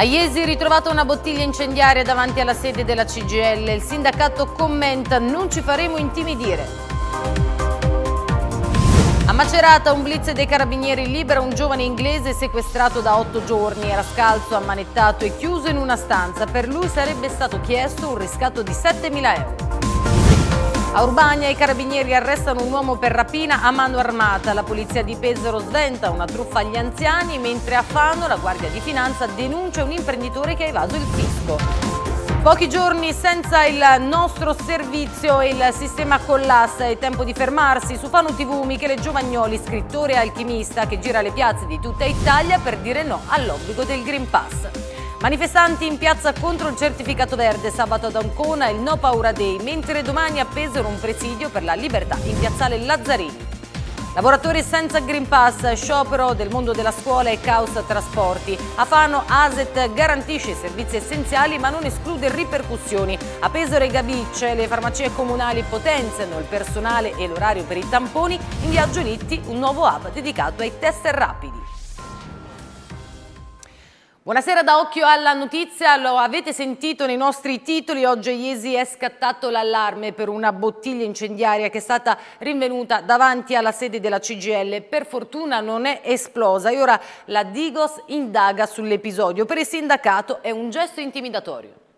A Iesi ritrovata una bottiglia incendiaria davanti alla sede della CGL. Il sindacato commenta non ci faremo intimidire. A Macerata un blitz dei carabinieri libera un giovane inglese sequestrato da otto giorni. Era scalzo, ammanettato e chiuso in una stanza. Per lui sarebbe stato chiesto un riscatto di 7.000 euro. A Urbania i carabinieri arrestano un uomo per rapina a mano armata. La polizia di Pesaro sventa una truffa agli anziani, mentre a Fano la Guardia di Finanza denuncia un imprenditore che ha evaso il fisco. Pochi giorni senza il nostro servizio e il sistema collassa, è tempo di fermarsi. Su Fano TV Michele Giovagnoli, scrittore e alchimista che gira le piazze di tutta Italia per dire no all'obbligo del Green Pass. Manifestanti in piazza contro il certificato verde sabato ad Ancona il No Paura Day, mentre domani appesero un presidio per la libertà in piazzale Lazzarini. Lavoratori senza Green Pass, sciopero del mondo della scuola e caos trasporti. A Fano ASET garantisce servizi essenziali ma non esclude ripercussioni. A Pesore e Gabicce le farmacie comunali potenziano il personale e l'orario per i tamponi. In viaggio Litti un nuovo hub dedicato ai test rapidi. Buonasera da Occhio alla Notizia, lo avete sentito nei nostri titoli, oggi a Iesi è scattato l'allarme per una bottiglia incendiaria che è stata rinvenuta davanti alla sede della CGL, per fortuna non è esplosa e ora la Digos indaga sull'episodio, per il sindacato è un gesto intimidatorio.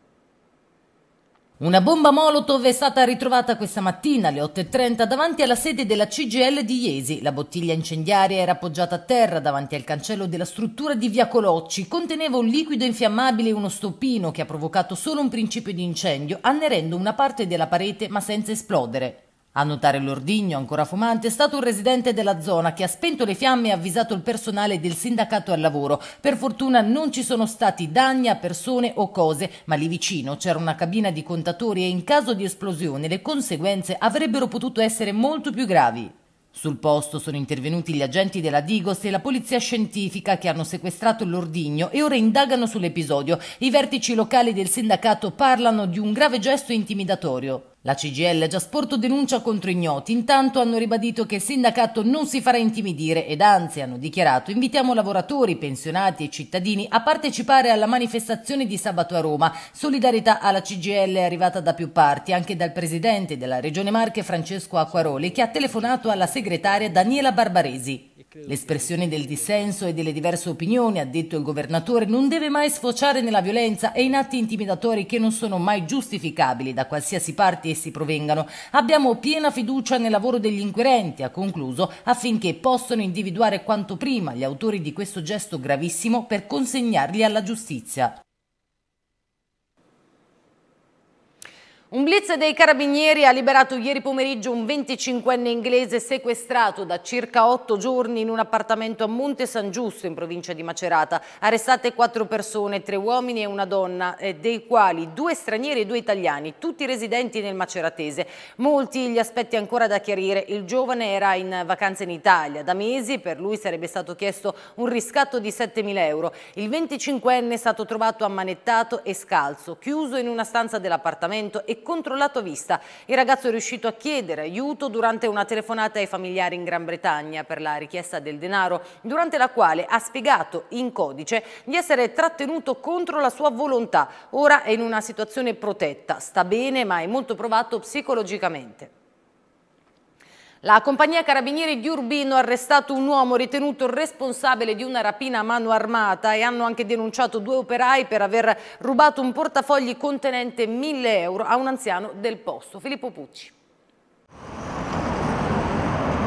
Una bomba Molotov è stata ritrovata questa mattina alle 8.30 davanti alla sede della CGL di Iesi. La bottiglia incendiaria era appoggiata a terra davanti al cancello della struttura di Via Colocci. Conteneva un liquido infiammabile e uno stoppino che ha provocato solo un principio di incendio, annerendo una parte della parete ma senza esplodere. A notare l'ordigno, ancora fumante, è stato un residente della zona che ha spento le fiamme e avvisato il personale del sindacato al lavoro. Per fortuna non ci sono stati danni a persone o cose, ma lì vicino c'era una cabina di contatori e in caso di esplosione le conseguenze avrebbero potuto essere molto più gravi. Sul posto sono intervenuti gli agenti della Digos e la polizia scientifica che hanno sequestrato l'ordigno e ora indagano sull'episodio. I vertici locali del sindacato parlano di un grave gesto intimidatorio. La CGL Giasporto denuncia contro ignoti, intanto hanno ribadito che il sindacato non si farà intimidire ed anzi hanno dichiarato invitiamo lavoratori, pensionati e cittadini a partecipare alla manifestazione di sabato a Roma. Solidarietà alla CGL è arrivata da più parti, anche dal presidente della Regione Marche Francesco Acquaroli che ha telefonato alla segretaria Daniela Barbaresi. L'espressione del dissenso e delle diverse opinioni, ha detto il governatore, non deve mai sfociare nella violenza e in atti intimidatori che non sono mai giustificabili da qualsiasi parte essi provengano. Abbiamo piena fiducia nel lavoro degli inquirenti, ha concluso, affinché possano individuare quanto prima gli autori di questo gesto gravissimo per consegnarli alla giustizia. Un blitz dei carabinieri ha liberato ieri pomeriggio un 25enne inglese sequestrato da circa 8 giorni in un appartamento a Monte San Giusto in provincia di Macerata. Arrestate 4 persone, 3 uomini e una donna, eh, dei quali 2 stranieri e 2 italiani, tutti residenti nel Maceratese. Molti gli aspetti ancora da chiarire. Il giovane era in vacanza in Italia. Da mesi per lui sarebbe stato chiesto un riscatto di 7.000 euro. Il 25enne è stato trovato ammanettato e scalzo, chiuso in una stanza dell'appartamento e controllato vista. Il ragazzo è riuscito a chiedere aiuto durante una telefonata ai familiari in Gran Bretagna per la richiesta del denaro, durante la quale ha spiegato in codice di essere trattenuto contro la sua volontà. Ora è in una situazione protetta, sta bene ma è molto provato psicologicamente. La compagnia Carabinieri di Urbino ha arrestato un uomo ritenuto responsabile di una rapina a mano armata e hanno anche denunciato due operai per aver rubato un portafogli contenente 1000 euro a un anziano del posto. Filippo Pucci.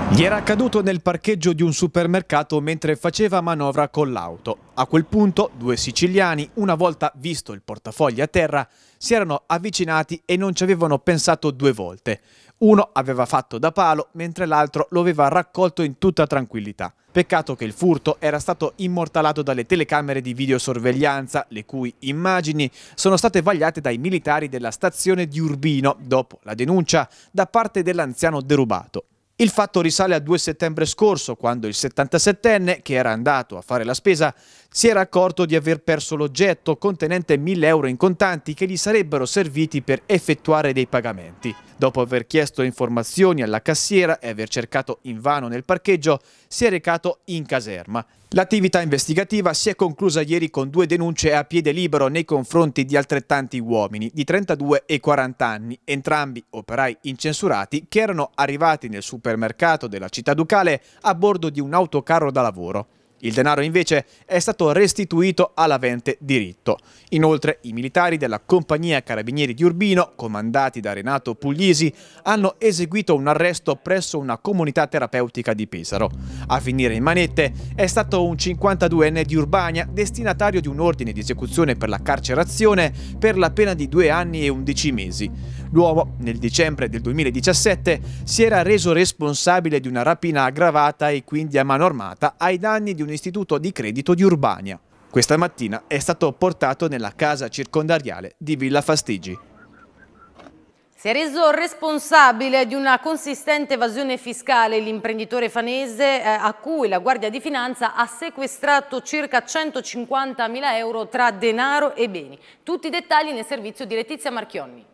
Gli era accaduto nel parcheggio di un supermercato mentre faceva manovra con l'auto. A quel punto due siciliani, una volta visto il portafogli a terra, si erano avvicinati e non ci avevano pensato due volte. Uno aveva fatto da palo, mentre l'altro lo aveva raccolto in tutta tranquillità. Peccato che il furto era stato immortalato dalle telecamere di videosorveglianza, le cui immagini sono state vagliate dai militari della stazione di Urbino dopo la denuncia da parte dell'anziano derubato. Il fatto risale al 2 settembre scorso, quando il 77enne, che era andato a fare la spesa, si era accorto di aver perso l'oggetto contenente 1000 euro in contanti che gli sarebbero serviti per effettuare dei pagamenti. Dopo aver chiesto informazioni alla cassiera e aver cercato invano nel parcheggio, si è recato in caserma. L'attività investigativa si è conclusa ieri con due denunce a piede libero nei confronti di altrettanti uomini di 32 e 40 anni, entrambi operai incensurati che erano arrivati nel supermercato della città ducale a bordo di un autocarro da lavoro. Il denaro invece è stato restituito all'avente diritto. Inoltre i militari della compagnia Carabinieri di Urbino, comandati da Renato Puglisi, hanno eseguito un arresto presso una comunità terapeutica di Pesaro. A finire in manette è stato un 52enne di Urbania, destinatario di un ordine di esecuzione per la carcerazione per la pena di due anni e 11 mesi. L'uomo, nel dicembre del 2017, si era reso responsabile di una rapina aggravata e quindi a mano armata ai danni di un istituto di credito di Urbania. Questa mattina è stato portato nella casa circondariale di Villa Fastigi. Si è reso responsabile di una consistente evasione fiscale l'imprenditore fanese eh, a cui la Guardia di Finanza ha sequestrato circa 150.000 euro tra denaro e beni. Tutti i dettagli nel servizio di Letizia Marchionni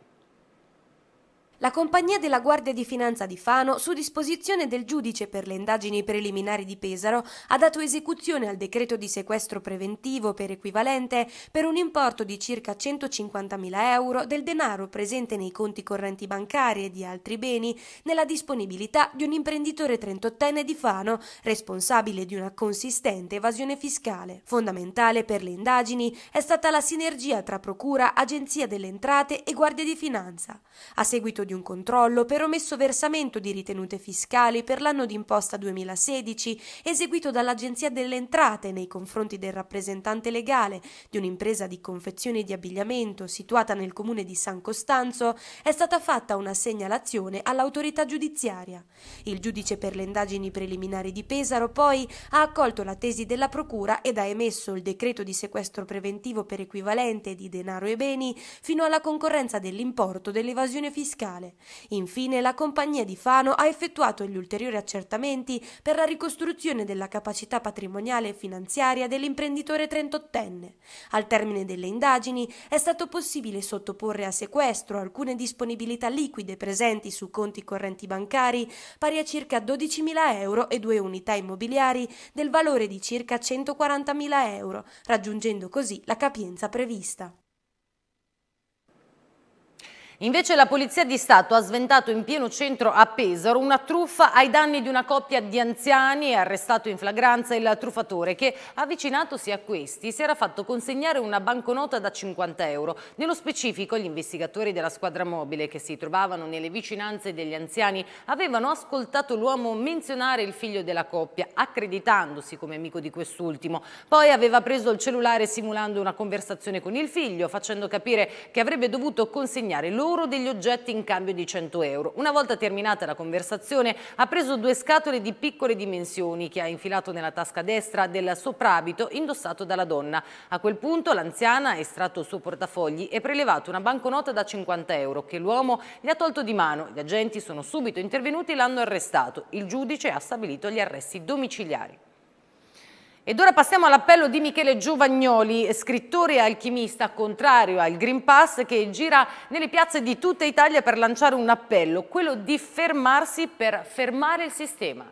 la compagnia della Guardia di Finanza di Fano, su disposizione del giudice per le indagini preliminari di Pesaro, ha dato esecuzione al decreto di sequestro preventivo per equivalente per un importo di circa 150.000 euro del denaro presente nei conti correnti bancari e di altri beni nella disponibilità di un imprenditore trentottenne di Fano, responsabile di una consistente evasione fiscale. Fondamentale per le indagini è stata la sinergia tra Procura, Agenzia delle Entrate e Guardia di Finanza. A seguito di di un controllo, per omesso versamento di ritenute fiscali per l'anno d'imposta 2016 eseguito dall'Agenzia delle Entrate nei confronti del rappresentante legale di un'impresa di confezione di abbigliamento situata nel comune di San Costanzo, è stata fatta una segnalazione all'autorità giudiziaria. Il giudice per le indagini preliminari di Pesaro poi ha accolto la tesi della procura ed ha emesso il decreto di sequestro preventivo per equivalente di denaro e beni fino alla concorrenza dell'importo dell'evasione fiscale personale. Infine, la compagnia di Fano ha effettuato gli ulteriori accertamenti per la ricostruzione della capacità patrimoniale e finanziaria dell'imprenditore trentottenne. Al termine delle indagini è stato possibile sottoporre a sequestro alcune disponibilità liquide presenti su conti correnti bancari pari a circa 12.000 euro e due unità immobiliari del valore di circa 140.000 euro, raggiungendo così la capienza prevista. Invece la Polizia di Stato ha sventato in pieno centro a Pesaro una truffa ai danni di una coppia di anziani e arrestato in flagranza il truffatore che, avvicinatosi a questi, si era fatto consegnare una banconota da 50 euro. Nello specifico gli investigatori della squadra mobile che si trovavano nelle vicinanze degli anziani avevano ascoltato l'uomo menzionare il figlio della coppia, accreditandosi come amico di quest'ultimo. Poi aveva preso il cellulare simulando una conversazione con il figlio, facendo capire che avrebbe dovuto consegnare loro loro degli oggetti in cambio di 100 euro. Una volta terminata la conversazione ha preso due scatole di piccole dimensioni che ha infilato nella tasca destra del soprabito indossato dalla donna. A quel punto l'anziana ha estratto il suo portafogli e prelevato una banconota da 50 euro che l'uomo gli ha tolto di mano. Gli agenti sono subito intervenuti e l'hanno arrestato. Il giudice ha stabilito gli arresti domiciliari. Ed ora passiamo all'appello di Michele Giovagnoli, scrittore e alchimista contrario al Green Pass, che gira nelle piazze di tutta Italia per lanciare un appello, quello di fermarsi per fermare il sistema.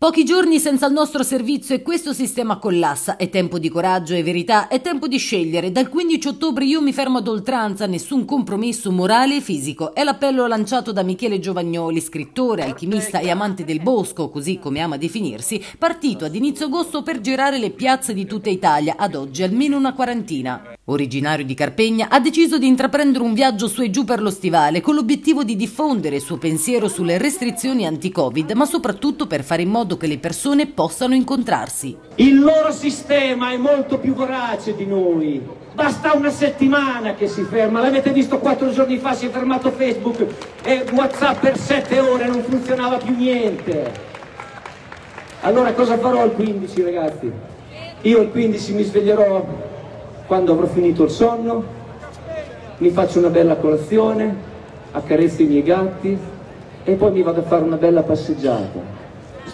Pochi giorni senza il nostro servizio e questo sistema collassa. È tempo di coraggio e verità, è tempo di scegliere. Dal 15 ottobre io mi fermo ad oltranza, nessun compromesso morale e fisico. È l'appello lanciato da Michele Giovagnoli, scrittore, alchimista e amante del bosco, così come ama definirsi, partito ad inizio agosto per girare le piazze di tutta Italia, ad oggi almeno una quarantina. Originario di Carpegna, ha deciso di intraprendere un viaggio su e giù per lo stivale con l'obiettivo di diffondere il suo pensiero sulle restrizioni anti-Covid, ma soprattutto per fare in modo modo che le persone possano incontrarsi. Il loro sistema è molto più vorace di noi. Basta una settimana che si ferma, l'avete visto quattro giorni fa, si è fermato Facebook e Whatsapp per sette ore, non funzionava più niente. Allora cosa farò il 15 ragazzi? Io il 15 mi sveglierò quando avrò finito il sonno, mi faccio una bella colazione, accarezzo i miei gatti e poi mi vado a fare una bella passeggiata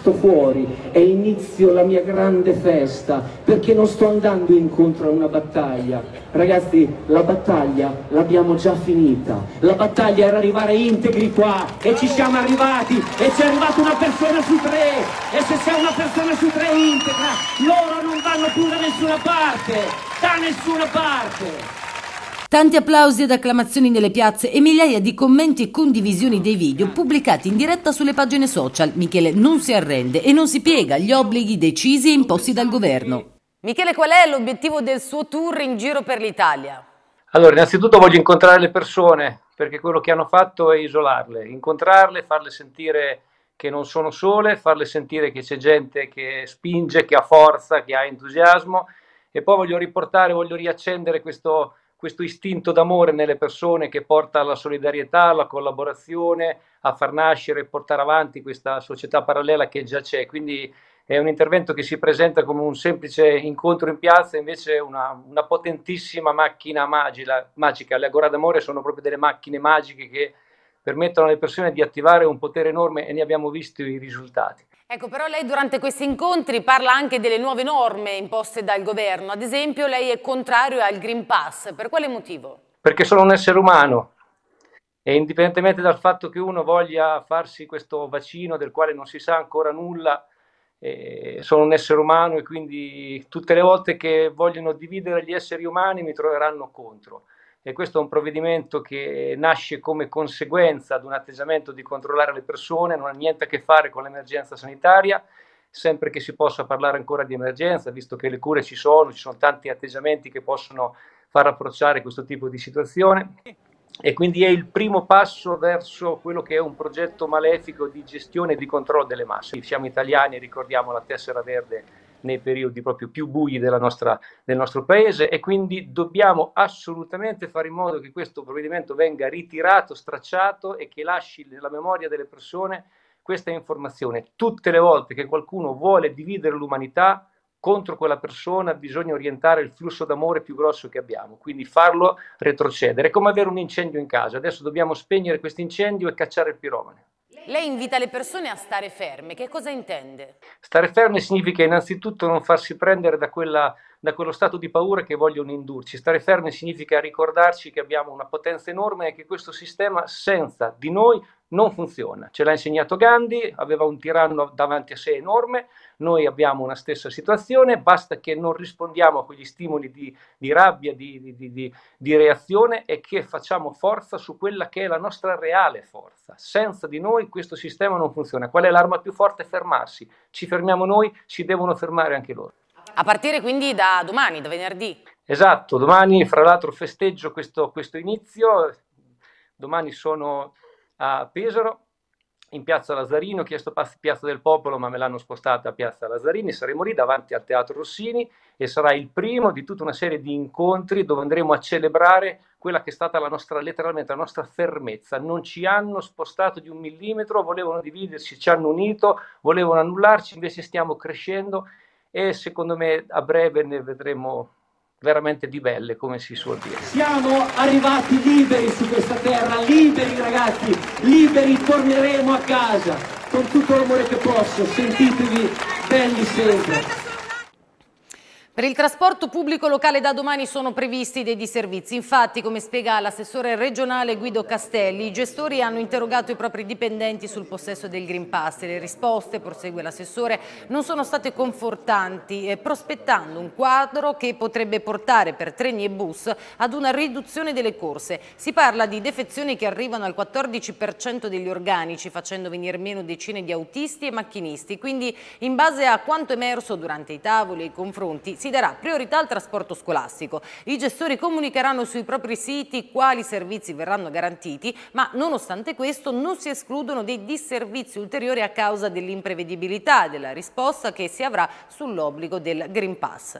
sto fuori e inizio la mia grande festa perché non sto andando incontro a una battaglia. Ragazzi, la battaglia l'abbiamo già finita. La battaglia era arrivare integri qua e ci siamo arrivati e c'è arrivata una persona su tre e se c'è una persona su tre integra loro non vanno più da nessuna parte, da nessuna parte. Tanti applausi ed acclamazioni nelle piazze e migliaia di commenti e condivisioni dei video pubblicati in diretta sulle pagine social. Michele non si arrende e non si piega agli obblighi decisi e imposti dal governo. Michele, qual è l'obiettivo del suo tour in giro per l'Italia? Allora, innanzitutto voglio incontrare le persone, perché quello che hanno fatto è isolarle, incontrarle, farle sentire che non sono sole, farle sentire che c'è gente che spinge, che ha forza, che ha entusiasmo e poi voglio riportare, voglio riaccendere questo questo istinto d'amore nelle persone che porta alla solidarietà, alla collaborazione, a far nascere e portare avanti questa società parallela che già c'è. Quindi è un intervento che si presenta come un semplice incontro in piazza, invece una, una potentissima macchina magila, magica. Le Agora d'Amore sono proprio delle macchine magiche che permettono alle persone di attivare un potere enorme e ne abbiamo visto i risultati. Ecco, però lei durante questi incontri parla anche delle nuove norme imposte dal governo. Ad esempio, lei è contrario al Green Pass. Per quale motivo? Perché sono un essere umano e indipendentemente dal fatto che uno voglia farsi questo vaccino del quale non si sa ancora nulla, eh, sono un essere umano e quindi tutte le volte che vogliono dividere gli esseri umani mi troveranno contro e questo è un provvedimento che nasce come conseguenza ad un atteggiamento di controllare le persone, non ha niente a che fare con l'emergenza sanitaria, sempre che si possa parlare ancora di emergenza, visto che le cure ci sono, ci sono tanti atteggiamenti che possono far approcciare questo tipo di situazione e quindi è il primo passo verso quello che è un progetto malefico di gestione e di controllo delle masse. Siamo italiani, ricordiamo la tessera verde nei periodi proprio più bui nostra, del nostro paese e quindi dobbiamo assolutamente fare in modo che questo provvedimento venga ritirato, stracciato e che lasci nella memoria delle persone questa informazione. Tutte le volte che qualcuno vuole dividere l'umanità contro quella persona bisogna orientare il flusso d'amore più grosso che abbiamo, quindi farlo retrocedere. È come avere un incendio in casa, adesso dobbiamo spegnere questo incendio e cacciare il piromane. Lei invita le persone a stare ferme, che cosa intende? Stare ferme significa innanzitutto non farsi prendere da quella da quello stato di paura che vogliono indurci. Stare fermi significa ricordarci che abbiamo una potenza enorme e che questo sistema senza di noi non funziona. Ce l'ha insegnato Gandhi, aveva un tiranno davanti a sé enorme, noi abbiamo una stessa situazione, basta che non rispondiamo a quegli stimoli di, di rabbia, di, di, di reazione e che facciamo forza su quella che è la nostra reale forza. Senza di noi questo sistema non funziona. Qual è l'arma più forte? Fermarsi. Ci fermiamo noi, ci devono fermare anche loro a partire quindi da domani, da venerdì. Esatto, domani fra l'altro festeggio questo, questo inizio, domani sono a Pesaro, in Piazza Lazarino, ho chiesto Piazza del Popolo, ma me l'hanno spostata a Piazza Lazzarini. Saremo lì davanti al Teatro Rossini e sarà il primo di tutta una serie di incontri dove andremo a celebrare quella che è stata la nostra, letteralmente la nostra fermezza. Non ci hanno spostato di un millimetro, volevano dividerci, ci hanno unito, volevano annullarci, invece stiamo crescendo e secondo me a breve ne vedremo veramente di belle, come si suol dire. Siamo arrivati liberi su questa terra, liberi ragazzi, liberi torneremo a casa con tutto l'amore che posso, sentitevi belli sempre. Per il trasporto pubblico locale da domani sono previsti dei disservizi. Infatti, come spiega l'assessore regionale Guido Castelli, i gestori hanno interrogato i propri dipendenti sul possesso del Green Pass. Le risposte, prosegue l'assessore, non sono state confortanti, eh, prospettando un quadro che potrebbe portare per treni e bus ad una riduzione delle corse. Si parla di defezioni che arrivano al 14% degli organici, facendo venire meno decine di autisti e macchinisti. Quindi, in base a quanto emerso durante i tavoli e i confronti, darà priorità al trasporto scolastico. I gestori comunicheranno sui propri siti quali servizi verranno garantiti, ma nonostante questo non si escludono dei disservizi ulteriori a causa dell'imprevedibilità della risposta che si avrà sull'obbligo del Green Pass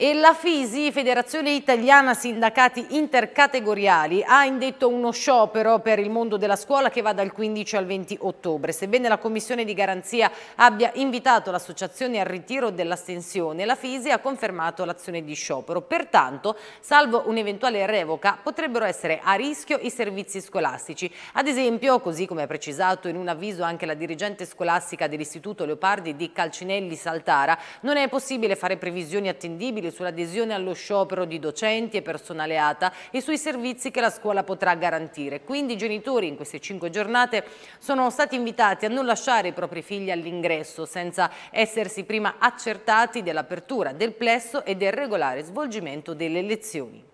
e la FISI, Federazione Italiana Sindacati Intercategoriali, ha indetto uno sciopero per il mondo della scuola che va dal 15 al 20 ottobre. Sebbene la Commissione di Garanzia abbia invitato l'associazione al ritiro dell'astensione, la FISI ha confermato l'azione di sciopero. Pertanto, salvo un'eventuale revoca, potrebbero essere a rischio i servizi scolastici. Ad esempio, così come ha precisato in un avviso anche la dirigente scolastica dell'Istituto Leopardi di Calcinelli Saltara, non è possibile fare previsioni attendibili studio sull'adesione allo sciopero di docenti e personale ATA e sui servizi che la scuola potrà garantire. Quindi i genitori in queste cinque giornate sono stati invitati a non lasciare i propri figli all'ingresso senza essersi prima accertati dell'apertura del plesso e del regolare svolgimento delle lezioni.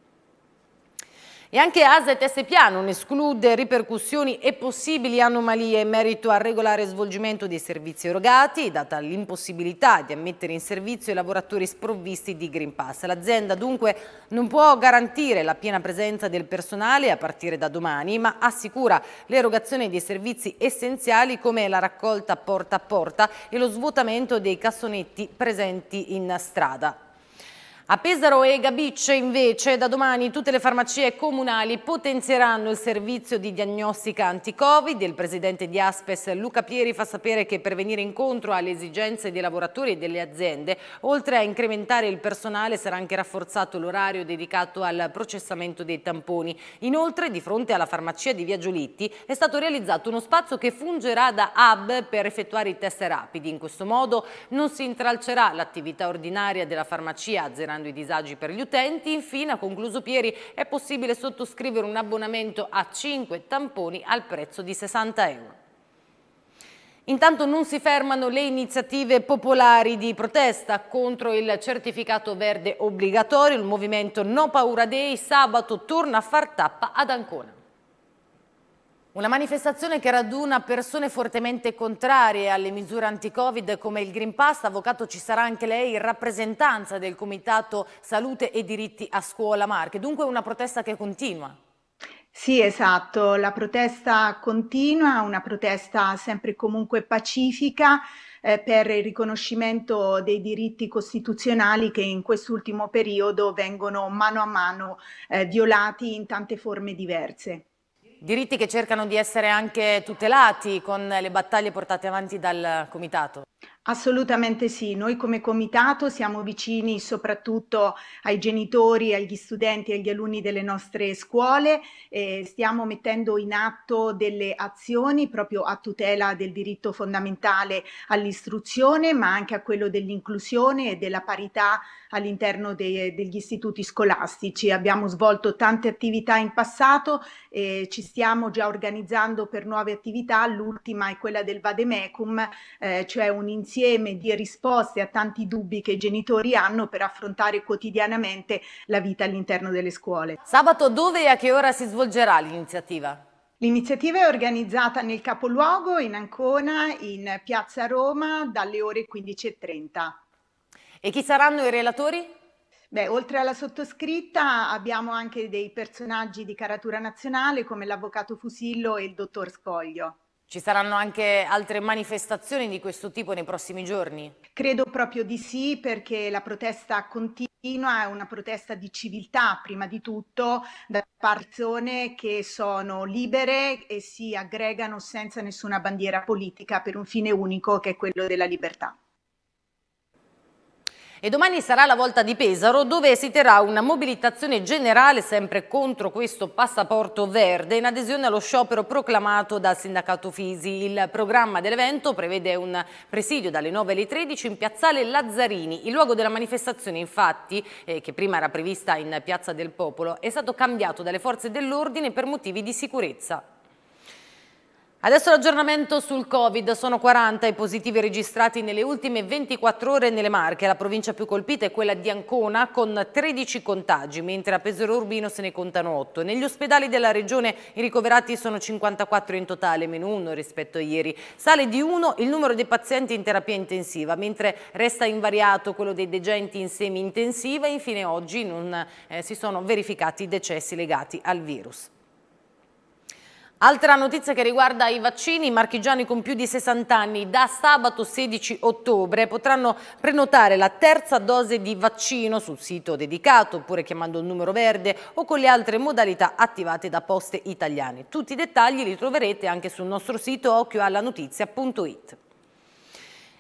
E anche ASET SPA non esclude ripercussioni e possibili anomalie in merito al regolare svolgimento dei servizi erogati, data l'impossibilità di ammettere in servizio i lavoratori sprovvisti di Green Pass. L'azienda dunque non può garantire la piena presenza del personale a partire da domani, ma assicura l'erogazione dei servizi essenziali come la raccolta porta a porta e lo svuotamento dei cassonetti presenti in strada. A Pesaro e Gabicce invece da domani tutte le farmacie comunali potenzieranno il servizio di diagnostica anti-covid. Il presidente di Aspes Luca Pieri fa sapere che per venire incontro alle esigenze dei lavoratori e delle aziende, oltre a incrementare il personale sarà anche rafforzato l'orario dedicato al processamento dei tamponi. Inoltre di fronte alla farmacia di Via Giolitti è stato realizzato uno spazio che fungerà da hub per effettuare i test rapidi. In questo modo non si intralcerà l'attività ordinaria della farmacia a aziendale allontanando i disagi per gli utenti. Infine, ha concluso Pieri, è possibile sottoscrivere un abbonamento a 5 tamponi al prezzo di 60 euro. Intanto non si fermano le iniziative popolari di protesta contro il certificato verde obbligatorio. Il movimento No Paura Dei sabato torna a far tappa ad Ancona. Una manifestazione che raduna persone fortemente contrarie alle misure anti-Covid come il Green Pass. Avvocato, ci sarà anche lei in rappresentanza del Comitato Salute e Diritti a Scuola Marche. Dunque una protesta che continua. Sì, esatto, la protesta continua, una protesta sempre e comunque pacifica eh, per il riconoscimento dei diritti costituzionali che in quest'ultimo periodo vengono mano a mano eh, violati in tante forme diverse. Diritti che cercano di essere anche tutelati con le battaglie portate avanti dal Comitato. Assolutamente sì, noi come comitato siamo vicini soprattutto ai genitori, agli studenti e agli alunni delle nostre scuole, eh, stiamo mettendo in atto delle azioni proprio a tutela del diritto fondamentale all'istruzione ma anche a quello dell'inclusione e della parità all'interno degli istituti scolastici. Abbiamo svolto tante attività in passato, eh, ci stiamo già organizzando per nuove attività, l'ultima è quella del Vademecum, eh, cioè un insieme insieme di risposte a tanti dubbi che i genitori hanno per affrontare quotidianamente la vita all'interno delle scuole. Sabato dove e a che ora si svolgerà l'iniziativa? L'iniziativa è organizzata nel capoluogo, in Ancona, in Piazza Roma, dalle ore 15.30. E chi saranno i relatori? Beh, oltre alla sottoscritta abbiamo anche dei personaggi di caratura nazionale come l'avvocato Fusillo e il dottor Scoglio. Ci saranno anche altre manifestazioni di questo tipo nei prossimi giorni? Credo proprio di sì perché la protesta continua è una protesta di civiltà prima di tutto da persone che sono libere e si aggregano senza nessuna bandiera politica per un fine unico che è quello della libertà. E domani sarà la volta di Pesaro dove si terrà una mobilitazione generale sempre contro questo passaporto verde in adesione allo sciopero proclamato dal sindacato Fisi. Il programma dell'evento prevede un presidio dalle 9 alle 13 in piazzale Lazzarini. Il luogo della manifestazione infatti, eh, che prima era prevista in piazza del Popolo, è stato cambiato dalle forze dell'ordine per motivi di sicurezza. Adesso l'aggiornamento sul Covid. Sono 40 i positivi registrati nelle ultime 24 ore nelle Marche. La provincia più colpita è quella di Ancona con 13 contagi, mentre a Pesaro Urbino se ne contano 8. Negli ospedali della regione i ricoverati sono 54 in totale, meno 1 rispetto a ieri. Sale di 1 il numero dei pazienti in terapia intensiva, mentre resta invariato quello dei degenti in semi-intensiva. Infine oggi non eh, si sono verificati decessi legati al virus. Altra notizia che riguarda i vaccini, i marchigiani con più di 60 anni da sabato 16 ottobre potranno prenotare la terza dose di vaccino sul sito dedicato oppure chiamando il numero verde o con le altre modalità attivate da poste italiane. Tutti i dettagli li troverete anche sul nostro sito occhioallanotizia.it.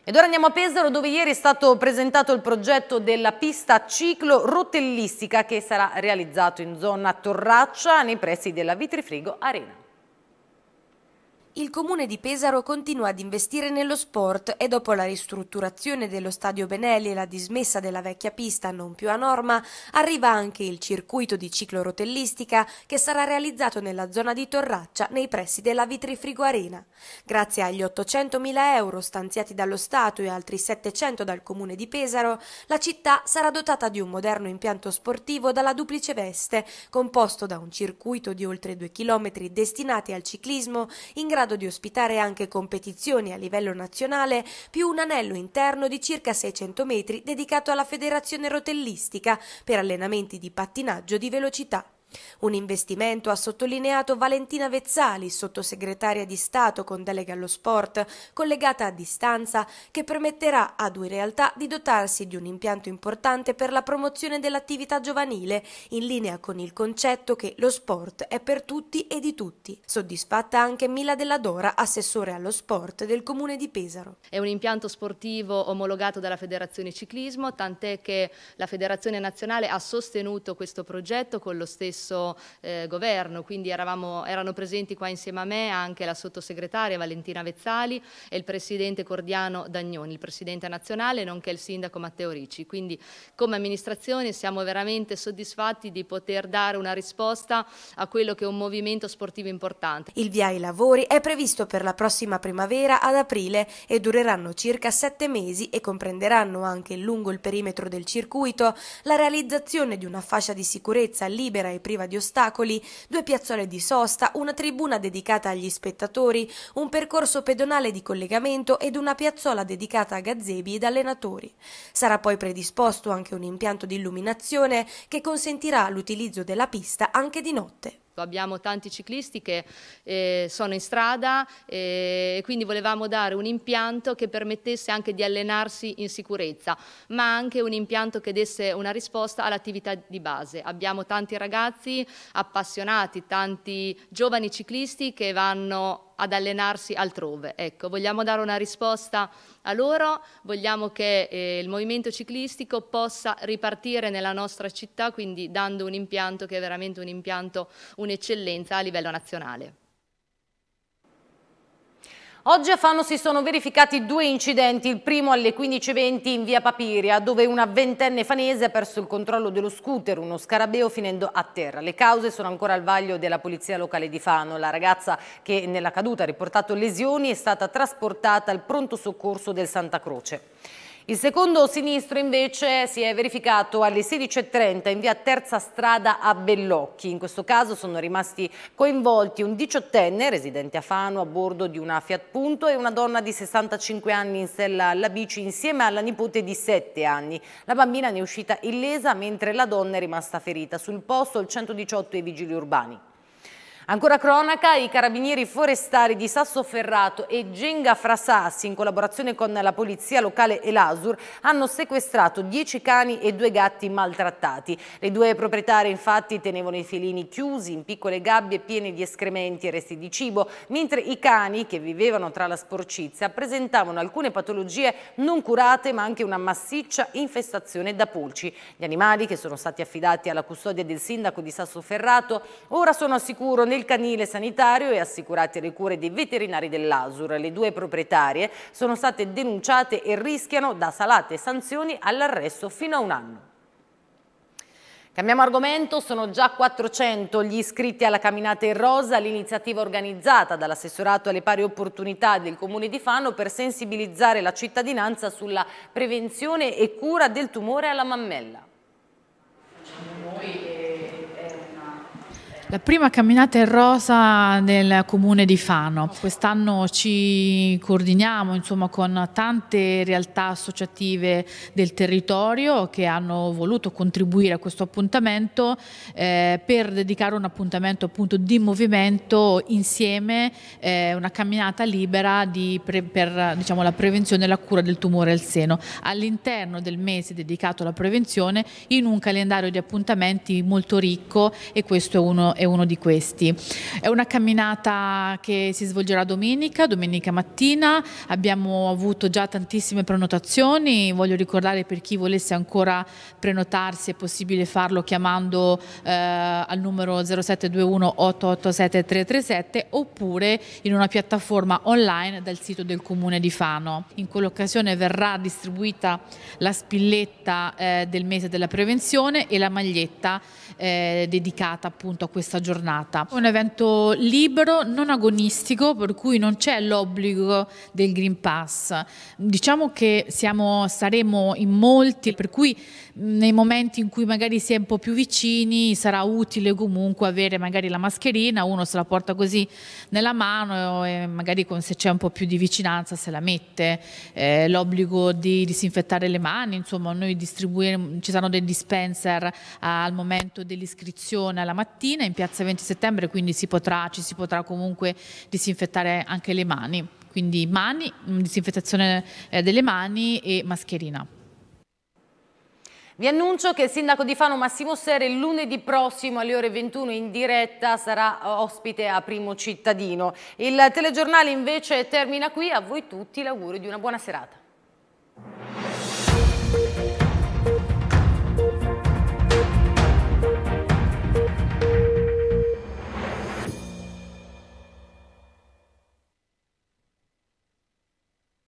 Ed ora andiamo a Pesaro dove ieri è stato presentato il progetto della pista ciclo rotellistica che sarà realizzato in zona Torraccia nei pressi della Vitrifrigo Arena. Il comune di Pesaro continua ad investire nello sport e dopo la ristrutturazione dello stadio Benelli e la dismessa della vecchia pista non più a norma, arriva anche il circuito di ciclorotellistica che sarà realizzato nella zona di Torraccia nei pressi della Vitrifrigo Arena. Grazie agli 800.000 euro stanziati dallo Stato e altri 700 dal comune di Pesaro, la città sarà dotata di un moderno impianto sportivo dalla duplice veste, composto da un circuito di oltre 2 km destinati al ciclismo in grado grado di ospitare anche competizioni a livello nazionale, più un anello interno di circa 600 metri dedicato alla federazione rotellistica per allenamenti di pattinaggio di velocità. Un investimento ha sottolineato Valentina Vezzali, sottosegretaria di Stato con delega allo sport, collegata a distanza, che permetterà a due realtà di dotarsi di un impianto importante per la promozione dell'attività giovanile, in linea con il concetto che lo sport è per tutti e di tutti. Soddisfatta anche Mila Della Dora, assessore allo sport del comune di Pesaro. È un impianto sportivo omologato dalla Federazione Ciclismo, tant'è che la Federazione Nazionale ha sostenuto questo progetto con lo stesso stesso eh, governo, quindi eravamo, erano presenti qua insieme a me anche la sottosegretaria Valentina Vezzali e il presidente Cordiano Dagnoni, il presidente nazionale, nonché il sindaco Matteo Ricci. Quindi come amministrazione siamo veramente soddisfatti di poter dare una risposta a quello che è un movimento sportivo importante. Il via ai lavori è previsto per la prossima primavera ad aprile e dureranno circa sette mesi e comprenderanno anche lungo il perimetro del circuito la realizzazione di una fascia di sicurezza libera e privata priva di ostacoli, due piazzole di sosta, una tribuna dedicata agli spettatori, un percorso pedonale di collegamento ed una piazzola dedicata a gazebi ed allenatori. Sarà poi predisposto anche un impianto di illuminazione che consentirà l'utilizzo della pista anche di notte. Ecco, abbiamo tanti ciclisti che eh, sono in strada eh, e quindi volevamo dare un impianto che permettesse anche di allenarsi in sicurezza, ma anche un impianto che desse una risposta all'attività di base. Abbiamo tanti ragazzi appassionati, tanti giovani ciclisti che vanno ad allenarsi altrove. Ecco, vogliamo dare una risposta a loro, vogliamo che eh, il movimento ciclistico possa ripartire nella nostra città, quindi dando un impianto che è veramente un impianto, un'eccellenza a livello nazionale. Oggi a Fano si sono verificati due incidenti, il primo alle 15.20 in via Papiria, dove una ventenne fanese ha perso il controllo dello scooter, uno scarabeo finendo a terra. Le cause sono ancora al vaglio della polizia locale di Fano. La ragazza che nella caduta ha riportato lesioni è stata trasportata al pronto soccorso del Santa Croce. Il secondo sinistro invece si è verificato alle 16.30 in via Terza Strada a Bellocchi. In questo caso sono rimasti coinvolti un diciottenne residente a Fano a bordo di una Fiat Punto e una donna di 65 anni in sella alla bici insieme alla nipote di 7 anni. La bambina ne è uscita illesa mentre la donna è rimasta ferita. Sul posto il 118 e i vigili urbani. Ancora cronaca, i carabinieri forestali di Sassoferrato e Genga Frasassi, in collaborazione con la polizia locale e l'Asur, hanno sequestrato 10 cani e due gatti maltrattati. Le due proprietarie infatti tenevano i felini chiusi in piccole gabbie piene di escrementi e resti di cibo, mentre i cani, che vivevano tra la sporcizia, presentavano alcune patologie non curate ma anche una massiccia infestazione da pulci. Gli animali, che sono stati affidati alla custodia del sindaco di Sassoferrato, ora sono al sicuro nel nel canile sanitario e assicurate le cure dei veterinari dell'Asur. Le due proprietarie sono state denunciate e rischiano da salate sanzioni all'arresto fino a un anno. Cambiamo argomento, sono già 400 gli iscritti alla Camminata in Rosa, l'iniziativa organizzata dall'assessorato alle pari opportunità del Comune di Fano per sensibilizzare la cittadinanza sulla prevenzione e cura del tumore alla mammella. Noi, eh, la prima camminata è rosa nel comune di Fano. Quest'anno ci coordiniamo insomma, con tante realtà associative del territorio che hanno voluto contribuire a questo appuntamento eh, per dedicare un appuntamento appunto, di movimento insieme, eh, una camminata libera di, per diciamo, la prevenzione e la cura del tumore al seno all'interno del mese dedicato alla prevenzione in un calendario di appuntamenti molto ricco e questo è uno è uno di questi. È una camminata che si svolgerà domenica, domenica mattina, abbiamo avuto già tantissime prenotazioni, voglio ricordare per chi volesse ancora prenotarsi è possibile farlo chiamando eh, al numero 0721 887 337 oppure in una piattaforma online dal sito del comune di Fano. In quell'occasione verrà distribuita la spilletta eh, del mese della prevenzione e la maglietta eh, dedicata appunto a questo questa giornata. un evento libero, non agonistico, per cui non c'è l'obbligo del Green Pass. Diciamo che siamo, saremo in molti, per cui nei momenti in cui magari si è un po' più vicini sarà utile comunque avere magari la mascherina, uno se la porta così nella mano e magari con, se c'è un po' più di vicinanza se la mette, eh, l'obbligo di disinfettare le mani, insomma noi distribuiremo, ci saranno dei dispenser al momento dell'iscrizione alla mattina, piazza 20 settembre, quindi si potrà, ci si potrà comunque disinfettare anche le mani. Quindi mani, mm, disinfettazione eh, delle mani e mascherina. Vi annuncio che il sindaco di Fano Massimo Serre lunedì prossimo alle ore 21 in diretta sarà eh, ospite a Primo Cittadino. Il telegiornale invece termina qui, a voi tutti l'augurio di una buona serata.